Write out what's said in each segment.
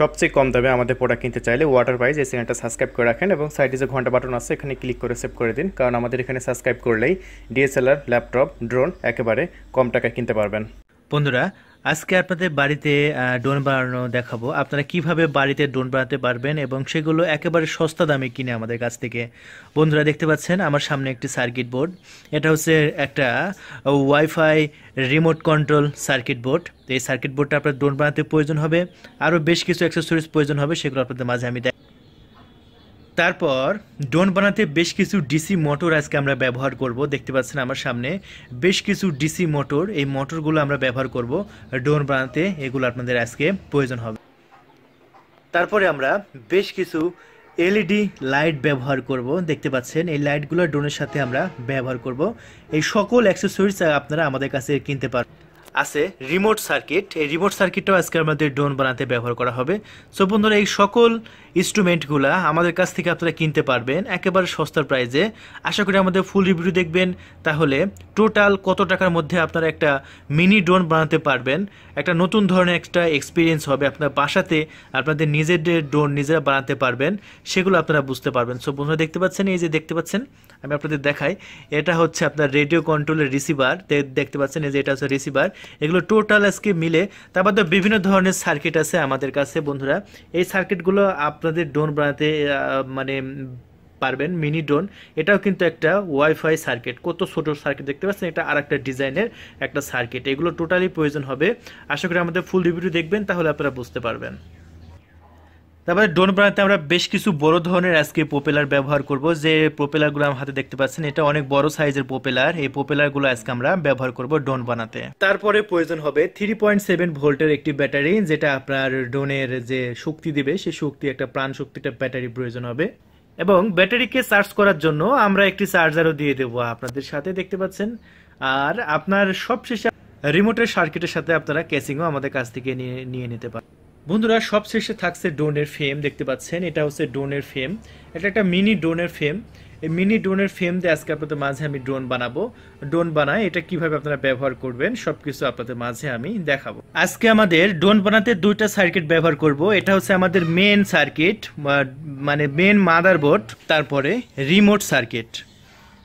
সবচেয়ে কম দামে আমাদের প্রোডাক্ট কিনতে চাইলে ওয়াটার বাইজ এই চ্যানেলটা সাবস্ক্রাইব করে রাখেন এবং সাইডে যে ঘন্টা বাটন আছে এখানে ক্লিক করে সেভ করে দিন কারণ আমাদের এখানে সাবস্ক্রাইব করলেই ডিএসএলআর ল্যাপটপ ড্রোন একেবারে কম টাকায় কিনতে পারবেন বন্ধুরা আজকে আপনাদের বাড়িতে ডোন বানানো দেখাবো আপনারা কিভাবে বাড়িতে ডোন বানাতে পারবেন এবং সেগুলো একেবারে সস্তা দামে কিনে আমাদের কাছ থেকে বন্ধুরা দেখতে পাচ্ছেন আমার সামনে একটি সার্কিট বোর্ড এটা হচ্ছে একটা WiFi remote control circuit board এই সার্কিট বোর্ডটা আপনার ডোন বানাতে প্রয়োজন হবে আরও বেশ কিছু অ্যাক্সেসরিজ প্রয়োজন হবে সেগুলো আপনাদের মাঝে আমি তারপর ডোন বানাতে বেশ কিছু ডিসি মোটর আজকে আমরা ব্যবহার করব দেখতে পাচ্ছেন আমার সামনে বেশ কিছু ডিসি মোটর এই মোটরগুলো আমরা ব্যবহার করব ডোন বানাতে এগুলো আপনাদের আজকে প্রয়োজন হবে তারপরে আমরা বেশ কিছু এলইডি লাইট ব্যবহার করব দেখতে পাচ্ছেন এই লাইটগুলো ড্রোনের সাথে আমরা ব্যবহার করব এই সকল অ্যাক্সেসরিজ আপনারা আমাদের কাছে কিনতে পারবেন আছে রিমোট সার্কিট এই রিমোট সার্কিটটাও আজকে আমাদের ড্রোন বানাতে ব্যবহার করা হবে সো বন্ধুরা এই সকল ইনস্ট্রুমেন্টগুলো আমাদের কাছ থেকে আপনারা কিনতে পারবেন একেবারে সস্তার প্রাইজে আশা করি আমাদের ফুল রিভিউ দেখবেন তাহলে টোটাল কত টাকার মধ্যে আপনারা একটা মিনি ড্রোন বানাতে পারবেন একটা নতুন ধরনের একটা এক্সপিরিয়েন্স হবে আপনার বাসাতে আপনাদের নিজেদের ড্রোন নিজেরা বানাতে পারবেন সেগুলো আপনারা বুঝতে পারবেন সো বন্ধুরা দেখতে পাচ্ছেন এই যে দেখতে পাচ্ছেন আমি আপনাদের দেখাই এটা হচ্ছে আপনার রেডিও কন্ট্রোলের রিসিভার দেখতে পাচ্ছেন এই যে এটা হচ্ছে রিসিভার এগুলো টোটাল আজকে মিলে তারপর তো বিভিন্ন ধরনের সার্কিট আছে আমাদের কাছে বন্ধুরা এই সার্কিটগুলো আপনাদের ড্রোন বানাতে মানে পারবেন মিনি ড্রোন এটাও কিন্তু একটা ওয়াইফাই সার্কিট কত ছোটো সার্কিট দেখতে পাচ্ছেন এটা আর একটা ডিজাইনের একটা সার্কিট এগুলো টোটালি প্রয়োজন হবে আশা করি আমাদের ফুল রিভিউটি দেখবেন তাহলে আপনারা বুঝতে পারবেন তারপরে ড্রোন বানাতে আমরা বেশ কিছু বড় ধরনের আজকে পপুলার ব্যবহার করব যে পপুলারগুলো আমার হাতে দেখতে পাচ্ছেন এটা অনেক বড় সাইজের পপুলার এই পপুলারগুলো আজকে আমরা ব্যবহার করব ড্রোন বানাতে তারপরে প্রয়োজন হবে থ্রি পয়েন্ট সেভেন ভোল্টের একটি ব্যাটারি যেটা আপনার ড্রোনের যে শক্তি দিবে সে শক্তি একটা প্রাণ শক্তিটা ব্যাটারি প্রয়োজন হবে এবং ব্যাটারিকে চার্জ করার জন্য আমরা একটি চার্জারও দিয়ে দেবো আপনাদের সাথে দেখতে পাচ্ছেন আর আপনার সবশেষে রিমোটের সার্কিটের সাথে আপনারা ক্যাসিংও আমাদের কাছ থেকে নিয়ে নিয়ে নিতে পারেন বন্ধুরা সব শেষে থাকছে ডোনের ফ্রেম দেখতে পাচ্ছেন এটা হচ্ছে ডোনের ফ্রেম এটা একটা মিনি ডোনের ফ্রেম এই মিনি ড্রোনের ফ্রেম দিয়ে আজকে আপনাদের মাঝে আমি ড্রোন বানাবো ড্রোন বানায় এটা কিভাবে আপনারা ব্যবহার করবেন সব কিছু আপনাদের মাঝে আমি দেখাবো আজকে আমাদের ড্রোন বানাতে দুইটা সার্কিট ব্যবহার করব এটা হচ্ছে আমাদের মেন সার্কিট মানে মেন মাদারবোর্ড তারপরে রিমোট সার্কিট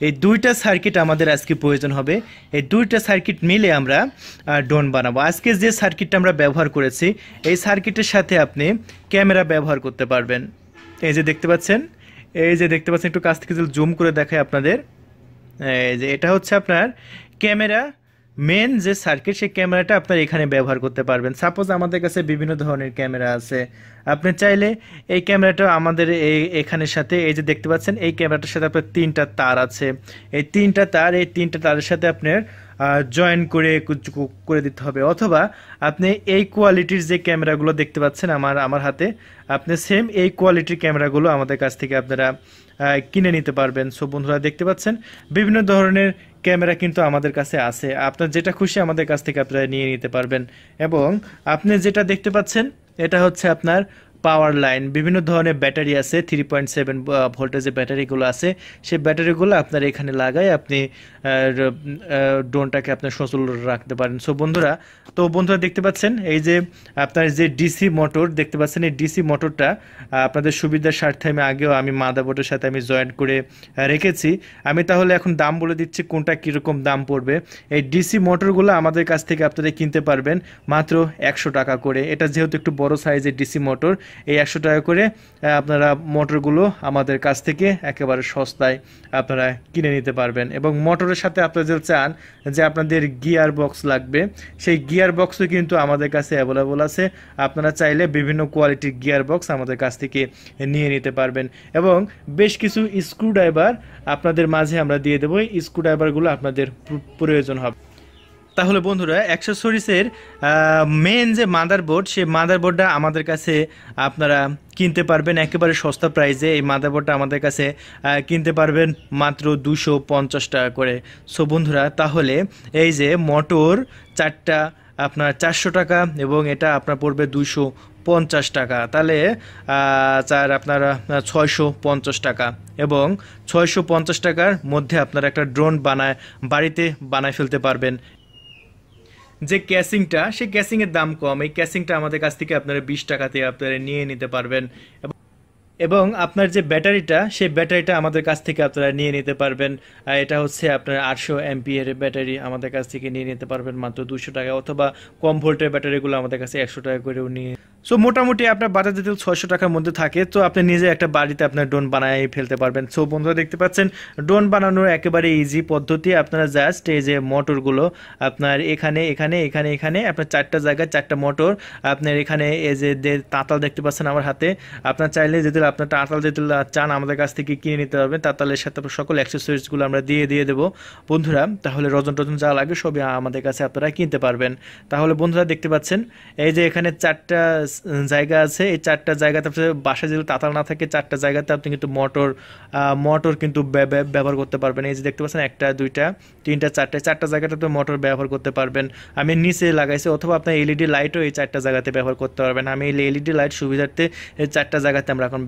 এই দুইটা সার্কিট আমাদের আজকে প্রয়োজন হবে এই দুইটা সার্কিট মিলে আমরা ডোন বানাবো আজকে যে সার্কিটটা আমরা ব্যবহার করেছি এই সার্কিটের সাথে আপনি ক্যামেরা ব্যবহার করতে পারবেন এই যে দেখতে পাচ্ছেন এই যে দেখতে পাচ্ছেন একটু কাছ থেকে জুম করে দেখায় আপনাদের এই যে এটা হচ্ছে আপনার ক্যামেরা মেন যে সার্কিট সেই ক্যামেরাটা আপনার এখানে ব্যবহার করতে পারবেন সাপোজ আমাদের কাছে বিভিন্ন ধরনের ক্যামেরা আছে আপনি চাইলে এই ক্যামেরাটা আমাদের এই এখানের সাথে এই যে দেখতে পাচ্ছেন এই ক্যামেরাটার সাথে আপনার তিনটা তার আছে এই তিনটা তার এই তিনটা তারের সাথে আপনার জয়েন করে করে দিতে হবে অথবা আপনি এই কোয়ালিটির যে ক্যামেরাগুলো দেখতে পাচ্ছেন আমার আমার হাতে আপনি সেম এই কোয়ালিটির ক্যামেরাগুলো আমাদের কাছ থেকে আপনারা কিনে নিতে পারবেন সো বন্ধুরা দেখতে পাচ্ছেন বিভিন্ন ধরনের ক্যামেরা কিন্তু আমাদের কাছে আছে আপনার যেটা খুশি আমাদের কাছ থেকে আপনারা নিয়ে নিতে পারবেন এবং আপনি যেটা দেখতে পাচ্ছেন এটা হচ্ছে আপনার পাওয়ার লাইন বিভিন্ন ধরনের ব্যাটারি আছে থ্রি পয়েন্ট সেভেন ভোল্টেজের ব্যাটারিগুলো আছে সেই ব্যাটারিগুলো আপনার এখানে লাগায় আপনি ড্রোনটাকে আপনার সচল রাখতে পারেন সো বন্ধুরা তো বন্ধুরা দেখতে পাচ্ছেন এই যে আপনার যে ডিসি মোটর দেখতে পাচ্ছেন এই ডিসি মোটরটা আপনাদের সুবিধার স্বার্থে আমি আগেও আমি মাদা বোর্ডের সাথে আমি জয়েন্ট করে রেখেছি আমি তাহলে এখন দাম বলে দিচ্ছি কোনটা কীরকম দাম পড়বে এই ডিসি মোটরগুলো আমাদের কাছ থেকে আপনারা কিনতে পারবেন মাত্র একশো টাকা করে এটা যেহেতু একটু বড় সাইজের ডিসি মোটর এই একশো টাকা করে আপনারা মোটরগুলো আমাদের কাছ থেকে একেবারে সস্তায় আপনারা কিনে নিতে পারবেন এবং মোটরের সাথে আপনারা যদি চান যে আপনাদের গিয়ার বক্স লাগবে সেই গিয়ার বক্সও কিন্তু আমাদের কাছে অ্যাভেলেবল আছে আপনারা চাইলে বিভিন্ন কোয়ালিটির গিয়ার বক্স আমাদের কাছ থেকে নিয়ে নিতে পারবেন এবং বেশ কিছু স্ক্রুড্রাইভার আপনাদের মাঝে আমরা দিয়ে দেবো এই ড্রাইভারগুলো আপনাদের প্রয়োজন হবে তাহলে বন্ধুরা একশো মেন যে মাদারবোর্ড সেই মাদারবোর্ডটা আমাদের কাছে আপনারা কিনতে পারবেন একেবারে সস্তা প্রাইসে এই মাদারবোর্ডটা আমাদের কাছে কিনতে পারবেন মাত্র দুশো পঞ্চাশ টাকা করে সো বন্ধুরা তাহলে এই যে মোটর চারটা আপনার চারশো টাকা এবং এটা আপনার পড়বে দুশো পঞ্চাশ টাকা তাহলে চার আপনার ছয়শো পঞ্চাশ টাকা এবং ছয়শো পঞ্চাশ টাকার মধ্যে আপনার একটা ড্রোন বানায় বাড়িতে বানায় ফেলতে পারবেন যে ক্যাসিংটা সেই এর দাম কম এই ক্যাসিংটা আমাদের কাছ থেকে আপনারা বিশ টাকাতে আপনারা নিয়ে নিতে পারবেন এবং আপনার যে ব্যাটারিটা সেই ব্যাটারিটা আমাদের কাছ থেকে আপনারা নিয়ে নিতে পারবেন এটা হচ্ছে আপনার আটশো এমপিএর ব্যাটারি আমাদের কাছ থেকে নিয়ে নিতে পারবেন মাত্র দুশো টাকা অথবা কম ভোল্টের ব্যাটারিগুলো আমাদের কাছে একশো টাকা করেও নিয়ে সো মোটামুটি আপনার বাজার যদি ছয়শো টাকার মধ্যে থাকে তো আপনি নিজে একটা বাড়িতে আপনার ড্রোন বানাই ফেলতে পারবেন সো বন্ধুরা দেখতে পাচ্ছেন ড্রোন বানানোর একেবারে ইজি পদ্ধতি আপনারা জাস্ট এই যে মোটরগুলো আপনার এখানে এখানে এখানে এখানে আপনার চারটা জায়গায় চারটা মোটর আপনার এখানে এই যে তাঁতাল দেখতে পাচ্ছেন আমার হাতে আপনার চাইলে যদি আপনার তাঁতাল যদি চান আমাদের কাছ থেকে কিনে নিতে পারবেন তাঁতালের সাথে সকল অ্যাক্সেসরিজগুলো আমরা দিয়ে দিয়ে দেবো বন্ধুরা তাহলে রজন টজন যা লাগে সবই আমাদের কাছে আপনারা কিনতে পারবেন তাহলে বন্ধুরা দেখতে পাচ্ছেন এই যে এখানে চারটা জায়গা আছে এই চারটা জায়গাতে আপনার বাসায় যদি তাতাল না থাকে চারটা জায়গাতে আপনি কিন্তু মোটর মোটর কিন্তু ব্যবহার করতে পারবেন এই যে দেখতে পাচ্ছেন একটা দুইটা তিনটা চারটা চারটা জায়গাতে আপনি মোটর ব্যবহার করতে পারবেন আমি নিচে লাগাইছি অথবা আপনার এলইডি লাইটও এই চারটা জায়গাতে ব্যবহার করতে পারবেন আমি এই এলইডি লাইট সুবিধার্থে এই চারটা জায়গাতে আমরা এখন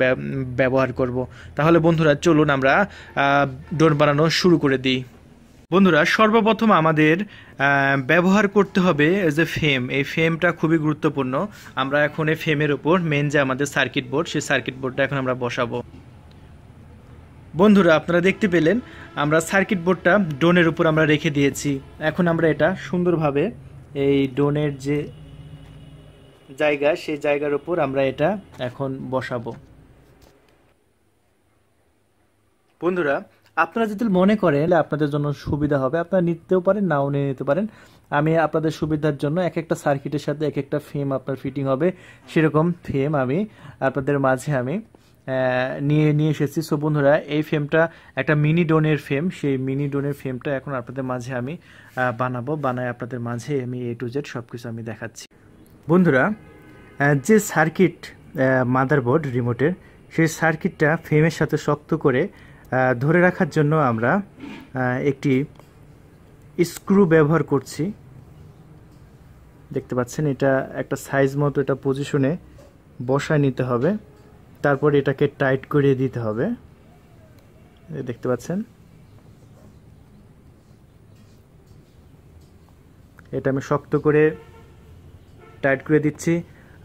ব্যবহার করব তাহলে বন্ধুরা চলুন আমরা ডোর বানানো শুরু করে দিই বন্ধুরা সর্বপ্রথম আমাদের ব্যবহার করতে হবে যে ফেম এই ফেমটা খুবই গুরুত্বপূর্ণ আমরা এখন এই ফেমের ওপর মেন যে আমাদের সার্কিট বোর্ড সেই সার্কিট বোর্ডটা এখন আমরা বসাবো বন্ধুরা আপনারা দেখতে পেলেন আমরা সার্কিট বোর্ডটা ডোনের উপর আমরা রেখে দিয়েছি এখন আমরা এটা সুন্দরভাবে এই ডোনের যে জায়গা সেই জায়গার উপর আমরা এটা এখন বসাবো বন্ধুরা আপনারা যদি মনে করেন আপনাদের জন্য সুবিধা হবে আপনারা নিতেও পারেন নাও নিয়ে নিতে পারেন আমি আপনাদের সুবিধার জন্য এক একটা সার্কিটের সাথে এক একটা ফ্রেম আপনার ফিটিং হবে সেরকম ফ্রেম আমি আপনাদের মাঝে আমি নিয়ে নিয়ে এসেছি সো বন্ধুরা এই ফ্রেমটা একটা মিনি ডোনের ফ্রেম সেই মিনি ডোনের ফ্রেমটা এখন আপনাদের মাঝে আমি বানাবো বানায় আপনাদের মাঝে আমি এ টু জেড সব কিছু আমি দেখাচ্ছি বন্ধুরা যে সার্কিট মাদারবোর্ড রিমোটের সেই সার্কিটটা ফ্রেমের সাথে শক্ত করে ধরে রাখার জন্য আমরা একটি স্ক্রু ব্যবহার করছি দেখতে পাচ্ছেন এটা একটা সাইজ মতো এটা পজিশনে বসায় নিতে হবে তারপর এটাকে টাইট করে দিতে হবে দেখতে পাচ্ছেন এটা আমি শক্ত করে টাইট করে দিচ্ছি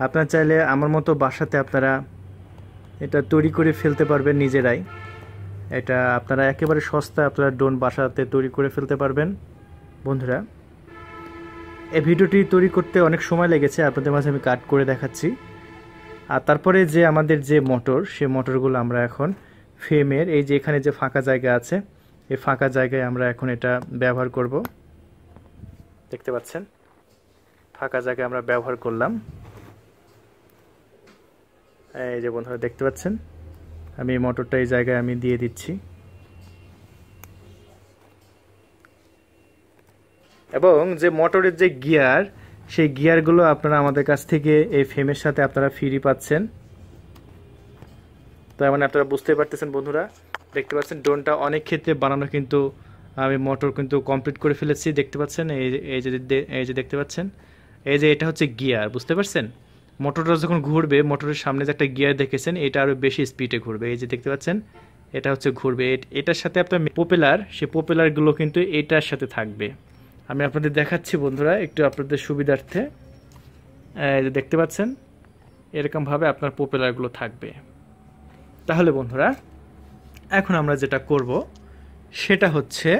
আপনার চাইলে আমার মতো বাসাতে আপনারা এটা তৈরি করে ফেলতে পারবেন নিজেরাই এটা আপনারা একেবারে সস্তা আপনারা ড্রোন বাসাতে তৈরি করে ফেলতে পারবেন বন্ধুরা এই ভিডিওটি তৈরি করতে অনেক সময় লেগেছে আপনাদের মাঝে আমি কাট করে দেখাচ্ছি আর তারপরে যে আমাদের যে মোটর সে মোটরগুলো আমরা এখন ফ্রেমের এই যে এখানে যে ফাঁকা জায়গা আছে এই ফাঁকা জায়গায় আমরা এখন এটা ব্যবহার করব দেখতে পাচ্ছেন ফাঁকা জায়গায় আমরা ব্যবহার করলাম এই যে বন্ধুরা দেখতে পাচ্ছেন আমি এই মোটরটা এই জায়গায় আমি দিয়ে দিচ্ছি এবং যে মোটরের যে গিয়ার সেই গিয়ারগুলো আপনারা আমাদের কাছ থেকে এই ফ্রেমের সাথে আপনারা ফ্রি পাচ্ছেন তার মানে আপনারা বুঝতে পারতেছেন বন্ধুরা দেখতে পাচ্ছেন ড্রোনটা অনেক ক্ষেত্রে বানানো কিন্তু আমি মোটর কিন্তু কমপ্লিট করে ফেলেছি দেখতে পাচ্ছেন এই এই যে এই যে দেখতে পাচ্ছেন এই যে এটা হচ্ছে গিয়ার বুঝতে পারছেন মোটরটা যখন ঘুরবে মোটরের সামনে যে একটা গিয়ার দেখেছেন এটা আরও বেশি স্পিডে ঘুরবে এই যে দেখতে পাচ্ছেন এটা হচ্ছে ঘুরবে এটার সাথে আপনার পপুলার সে পপুলারগুলো কিন্তু এটার সাথে থাকবে আমি আপনাদের দেখাচ্ছি বন্ধুরা একটু আপনাদের সুবিধার্থে দেখতে পাচ্ছেন এরকমভাবে আপনার পপুলারগুলো থাকবে তাহলে বন্ধুরা এখন আমরা যেটা করব সেটা হচ্ছে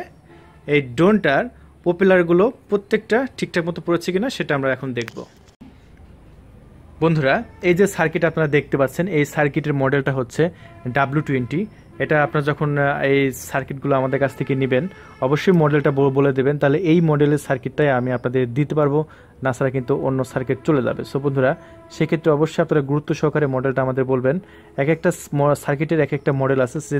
এই ড্রোনটার পপুলারগুলো প্রত্যেকটা ঠিকঠাক মতো পড়েছে কিনা সেটা আমরা এখন দেখবো বন্ধুরা এই যে সার্কিট আপনারা দেখতে পাচ্ছেন এই সার্কিটের মডেলটা হচ্ছে ডাব্লু টোয়েন্টি এটা আপনারা যখন এই সার্কিটগুলো আমাদের কাছ থেকে নেবেন অবশ্যই মডেলটা বলে দেবেন তাহলে এই মডেলের সার্কিটটাই আমি আপনাদের দিতে পারবো না ছাড়া কিন্তু অন্য সার্কিট চলে যাবে সো বন্ধুরা সেক্ষেত্রে অবশ্যই আপনারা গুরুত্ব সহকারে মডেলটা আমাদের বলবেন এক একটা সার্কিটের এক একটা মডেল আছে যে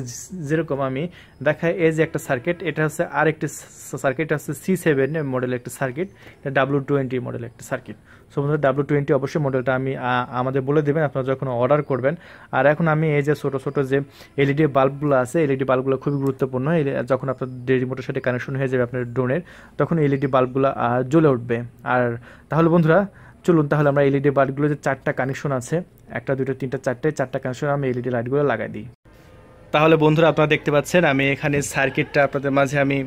যেরকম আমি দেখাই এই যে একটা সার্কিট এটা হচ্ছে আর একটি সার্কিট হচ্ছে সি সেভেন মডেল একটা সার্কিট এটা ডাব্লু টোয়েন্টি মডেল একটা সার্কিট সো বন্ধুরা ডাব্লু টোয়েন্টি অবশ্যই মডেলটা আমি আমাদের বলে দেবেন আপনারা যখন অর্ডার করবেন আর এখন আমি এই যে ছোটো ছোটো যে এলইডি বাল্বগুলো e আছে এলইডি বাল্বগুলো e খুবই গুরুত্বপূর্ণ e যখন আপনার ডেলি মোটর সাথে কানেকশন হয়ে যাবে আপনার ড্রোনের তখন এলইডি বাল্বগুলো জ্বলে উঠবে আর তাহলে বন্ধুরা চলুন তাহলে আমরা এলইডি e বাল্বগুলো যে চারটা কানেকশন আছে একটা দুটো তিনটা চারটে চারটা কানেকশন আমি এলইডি লাইটগুলো e লাগাই দিই তাহলে বন্ধুরা আপনারা দেখতে পাচ্ছেন আমি এখানে সার্কিটটা আপনাদের মাঝে আমি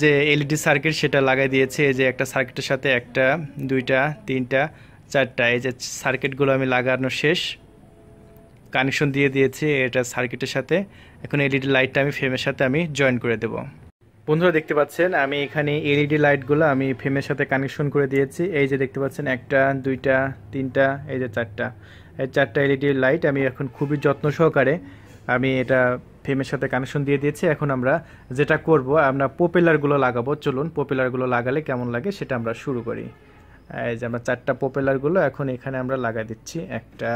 যে এলইডি সার্কিট e সেটা লাগাই দিয়েছে যে একটা সার্কিটের সাথে একটা দুইটা তিনটা চারটা এই যে সার্কিটগুলো আমি লাগানো শেষ কানেকশন দিয়ে দিয়েছি এটা সার্কিটের সাথে এখন এলইডি লাইটটা আমি ফ্রেমের সাথে আমি জয়েন করে দেবো বন্ধুরা দেখতে পাচ্ছেন আমি এখানে এলইডি লাইটগুলো আমি ফ্রেমের সাথে কানেকশন করে দিয়েছি এই যে দেখতে পাচ্ছেন একটা দুইটা তিনটা এই যে চারটা এই চারটা এলইডি লাইট আমি এখন খুবই যত্ন সহকারে আমি এটা ফ্রেমের সাথে কানেকশন দিয়ে দিয়েছি এখন আমরা যেটা করব আমরা পপুলারগুলো লাগাবো চলুন পপুলারগুলো লাগালে কেমন লাগে সেটা আমরা শুরু করি এই যে আমরা চারটা পপুলারগুলো এখন এখানে আমরা লাগাই দিচ্ছি একটা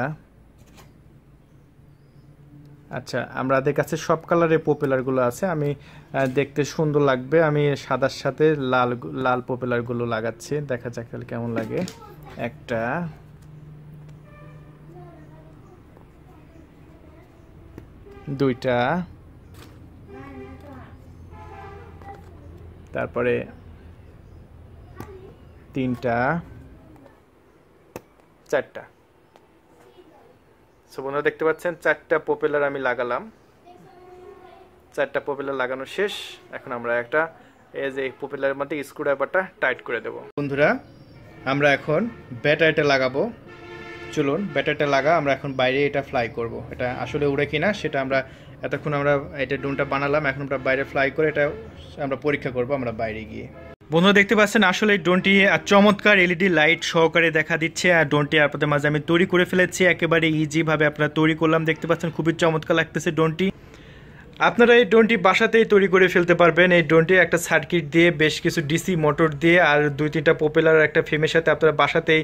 আচ্ছা আমাদের কাছে সব কালারের পপুলারগুলো আছে আমি দেখতে সুন্দর লাগবে আমি সাদার সাথে লাল লাল পপুলারগুলো লাগাচ্ছি দেখা যাক তাহলে কেমন লাগে একটা দুইটা তারপরে তিনটা চারটা সো বন্ধুরা দেখতে পাচ্ছেন চারটা পপুলার আমি লাগালাম চারটা পপুলার লাগানো শেষ এখন আমরা একটা এই যে পপুলারের মধ্যে স্ক্রু ড্রাইভারটা টাইট করে দেব বন্ধুরা আমরা এখন ব্যাটারিটা লাগাবো চলুন ব্যাটারিটা লাগা আমরা এখন বাইরে এটা ফ্লাই করব। এটা আসলে উড়ে কিনা সেটা আমরা এতক্ষণ আমরা এটা ডোনটা বানালাম এখন আমরা বাইরে ফ্লাই করে এটা আমরা পরীক্ষা করব আমরা বাইরে গিয়ে বন্ধু দেখতে পাচ্ছেন আসলে ড্রোনটি চমৎকার এলইডি লাইট সহকারে দেখা দিচ্ছে আর ড্রোনটি আপনাদের মাঝে আমি তৈরি করে ফেলেছি একেবারে ইজিভাবে আপনারা তৈরি করলাম দেখতে পাচ্ছেন খুবই চমৎকার লাগতেছে ড্রোনটি আপনারা এই ড্রোনটি বাসাতেই তৈরি করে ফেলতে পারবেন এই ড্রোনটি একটা সার্কিট দিয়ে বেশ কিছু ডিসি মোটর দিয়ে আর দুই তিনটা পপুলার একটা ফ্রেমের সাথে আপনারা বাসাতেই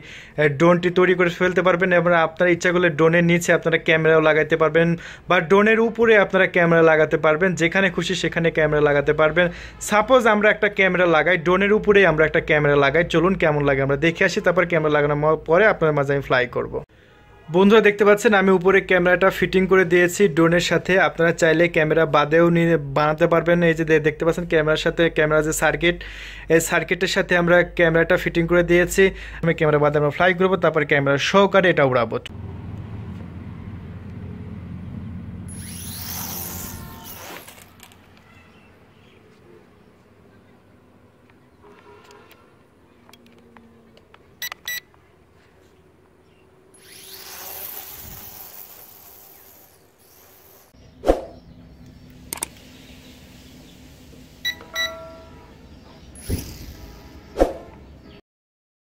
ড্রোনটি তৈরি করে ফেলতে পারবেন এবং আপনার ইচ্ছা করলে ড্রোনের নিচে আপনারা ক্যামেরাও লাগাতে পারবেন বা ড্রোনের উপরে আপনারা ক্যামেরা লাগাতে পারবেন যেখানে খুশি সেখানে ক্যামেরা লাগাতে পারবেন সাপোজ আমরা একটা ক্যামেরা লাগাই ড্রোনের উপরেই আমরা একটা ক্যামেরা লাগাই চলুন কেমন লাগে আমরা দেখে আসি তারপর ক্যামেরা লাগানোর পরে আপনার মাঝে আমি ফ্লাই করবো বন্ধুরা দেখতে পাচ্ছেন আমি উপরে ক্যামেরাটা ফিটিং করে দিয়েছি ড্রোনের সাথে আপনারা চাইলে ক্যামেরা বাদেও বানাতে পারবেন এই যে দেখতে পাচ্ছেন ক্যামেরার সাথে ক্যামেরা যে সার্কিট এই সার্কিটের সাথে আমরা ক্যামেরাটা ফিটিং করে দিয়েছি আমি ক্যামেরা বাদে আমরা ফ্লাই করবো তারপর ক্যামেরা সহকারে এটা উড়াবো